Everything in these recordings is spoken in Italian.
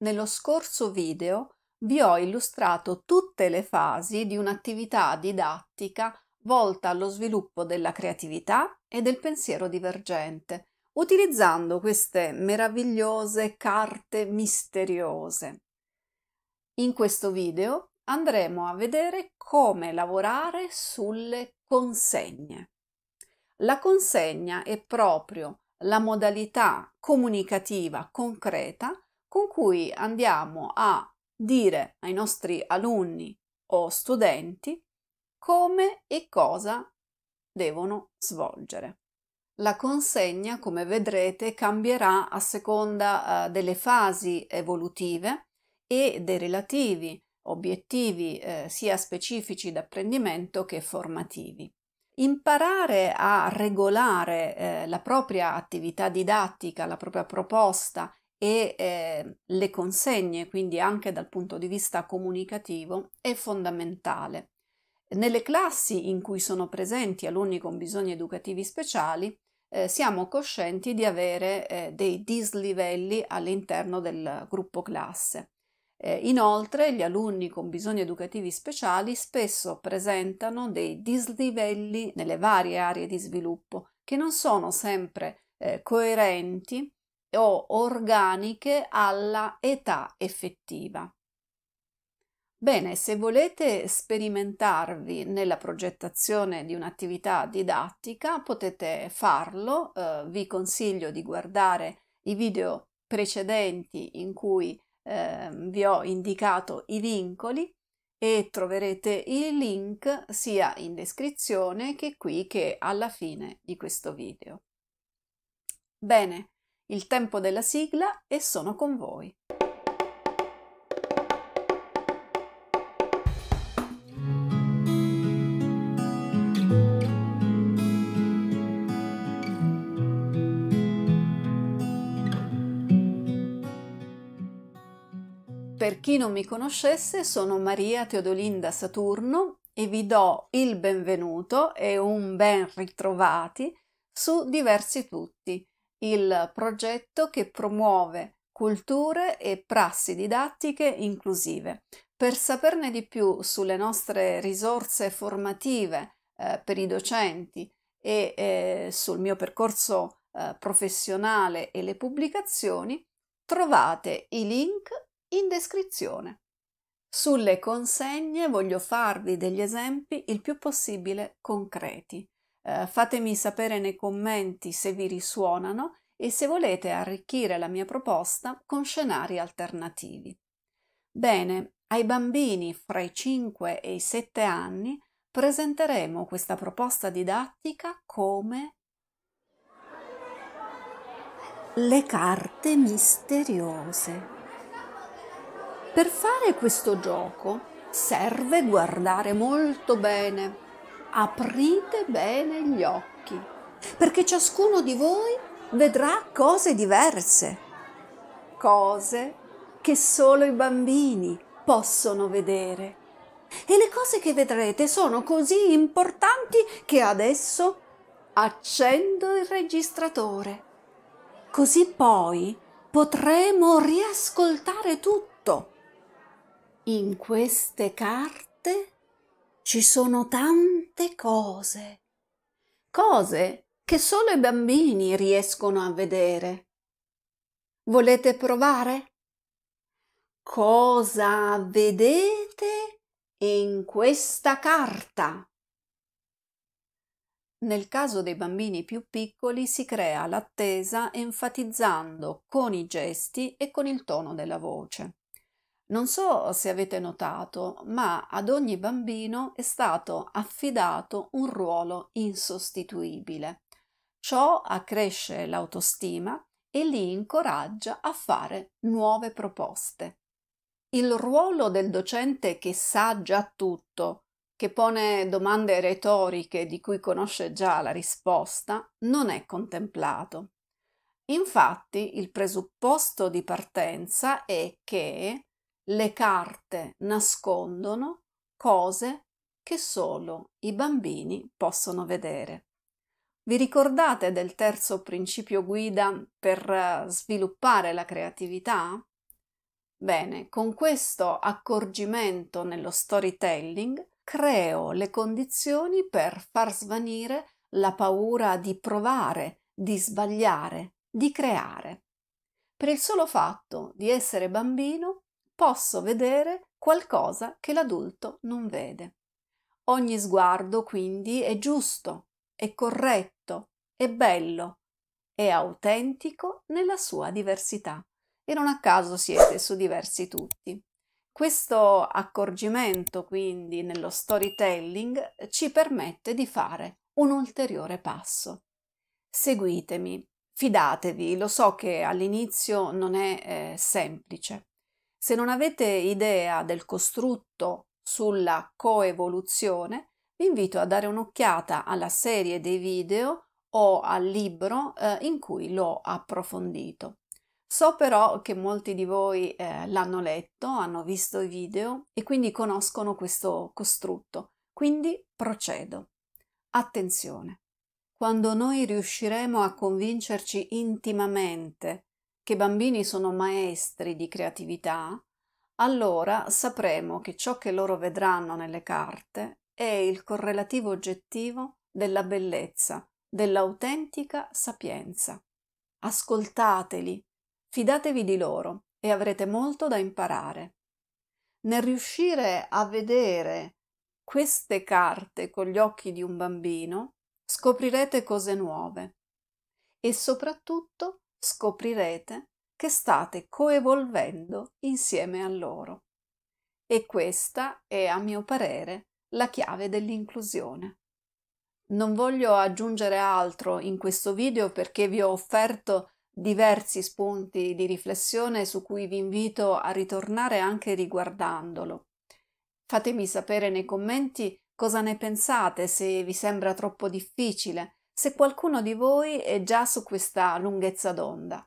Nello scorso video vi ho illustrato tutte le fasi di un'attività didattica volta allo sviluppo della creatività e del pensiero divergente, utilizzando queste meravigliose carte misteriose. In questo video andremo a vedere come lavorare sulle consegne. La consegna è proprio la modalità comunicativa concreta con cui andiamo a dire ai nostri alunni o studenti come e cosa devono svolgere. La consegna, come vedrete, cambierà a seconda eh, delle fasi evolutive e dei relativi obiettivi eh, sia specifici d'apprendimento che formativi. Imparare a regolare eh, la propria attività didattica, la propria proposta e eh, le consegne, quindi anche dal punto di vista comunicativo, è fondamentale. Nelle classi in cui sono presenti alunni con bisogni educativi speciali, eh, siamo coscienti di avere eh, dei dislivelli all'interno del gruppo classe. Eh, inoltre, gli alunni con bisogni educativi speciali spesso presentano dei dislivelli nelle varie aree di sviluppo che non sono sempre eh, coerenti o organiche alla età effettiva. Bene, se volete sperimentarvi nella progettazione di un'attività didattica potete farlo, eh, vi consiglio di guardare i video precedenti in cui eh, vi ho indicato i vincoli e troverete il link sia in descrizione che qui che alla fine di questo video. Bene, il tempo della sigla e sono con voi. Per chi non mi conoscesse, sono Maria Teodolinda Saturno e vi do il benvenuto e un ben ritrovati su Diversi Tutti, il progetto che promuove culture e prassi didattiche inclusive. Per saperne di più sulle nostre risorse formative eh, per i docenti e eh, sul mio percorso eh, professionale e le pubblicazioni, trovate i link in descrizione. Sulle consegne voglio farvi degli esempi il più possibile concreti eh, fatemi sapere nei commenti se vi risuonano e se volete arricchire la mia proposta con scenari alternativi. Bene, ai bambini fra i 5 e i 7 anni presenteremo questa proposta didattica come le carte misteriose. Per fare questo gioco serve guardare molto bene aprite bene gli occhi, perché ciascuno di voi vedrà cose diverse, cose che solo i bambini possono vedere. E le cose che vedrete sono così importanti che adesso accendo il registratore. Così poi potremo riascoltare tutto. In queste carte ci sono tante cose, cose che solo i bambini riescono a vedere. Volete provare? Cosa vedete in questa carta? Nel caso dei bambini più piccoli si crea l'attesa enfatizzando con i gesti e con il tono della voce. Non so se avete notato, ma ad ogni bambino è stato affidato un ruolo insostituibile. Ciò accresce l'autostima e li incoraggia a fare nuove proposte. Il ruolo del docente che sa già tutto, che pone domande retoriche di cui conosce già la risposta, non è contemplato. Infatti il presupposto di partenza è che le carte nascondono cose che solo i bambini possono vedere. Vi ricordate del terzo principio guida per eh, sviluppare la creatività? Bene, con questo accorgimento nello storytelling creo le condizioni per far svanire la paura di provare, di sbagliare, di creare. Per il solo fatto di essere bambino posso vedere qualcosa che l'adulto non vede. Ogni sguardo quindi è giusto, è corretto, è bello, è autentico nella sua diversità e non a caso siete su diversi tutti. Questo accorgimento quindi nello storytelling ci permette di fare un ulteriore passo. Seguitemi, fidatevi, lo so che all'inizio non è eh, semplice. Se non avete idea del costrutto sulla coevoluzione, vi invito a dare un'occhiata alla serie dei video o al libro eh, in cui l'ho approfondito. So però che molti di voi eh, l'hanno letto, hanno visto i video e quindi conoscono questo costrutto. Quindi procedo. Attenzione! Quando noi riusciremo a convincerci intimamente che i bambini sono maestri di creatività, allora sapremo che ciò che loro vedranno nelle carte è il correlativo oggettivo della bellezza, dell'autentica sapienza. Ascoltateli, fidatevi di loro e avrete molto da imparare. Nel riuscire a vedere queste carte con gli occhi di un bambino, scoprirete cose nuove e soprattutto scoprirete che state coevolvendo insieme a loro. E questa è, a mio parere, la chiave dell'inclusione. Non voglio aggiungere altro in questo video perché vi ho offerto diversi spunti di riflessione su cui vi invito a ritornare anche riguardandolo. Fatemi sapere nei commenti cosa ne pensate, se vi sembra troppo difficile, se qualcuno di voi è già su questa lunghezza d'onda.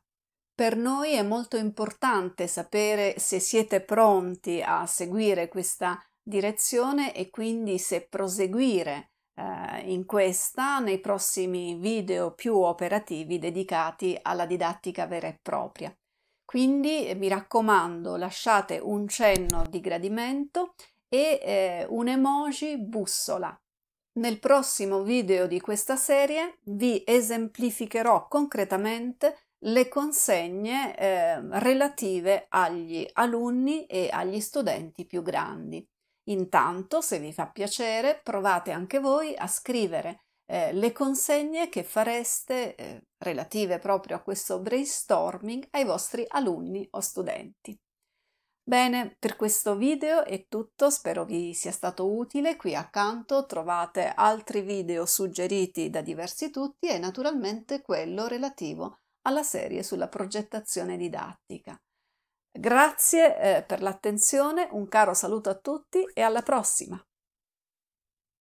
Per noi è molto importante sapere se siete pronti a seguire questa direzione e quindi se proseguire eh, in questa nei prossimi video più operativi dedicati alla didattica vera e propria. Quindi eh, mi raccomando lasciate un cenno di gradimento e eh, un emoji bussola nel prossimo video di questa serie vi esemplificherò concretamente le consegne eh, relative agli alunni e agli studenti più grandi. Intanto, se vi fa piacere, provate anche voi a scrivere eh, le consegne che fareste eh, relative proprio a questo brainstorming ai vostri alunni o studenti. Bene, per questo video è tutto, spero vi sia stato utile. Qui accanto trovate altri video suggeriti da diversi tutti e naturalmente quello relativo alla serie sulla progettazione didattica. Grazie eh, per l'attenzione, un caro saluto a tutti e alla prossima!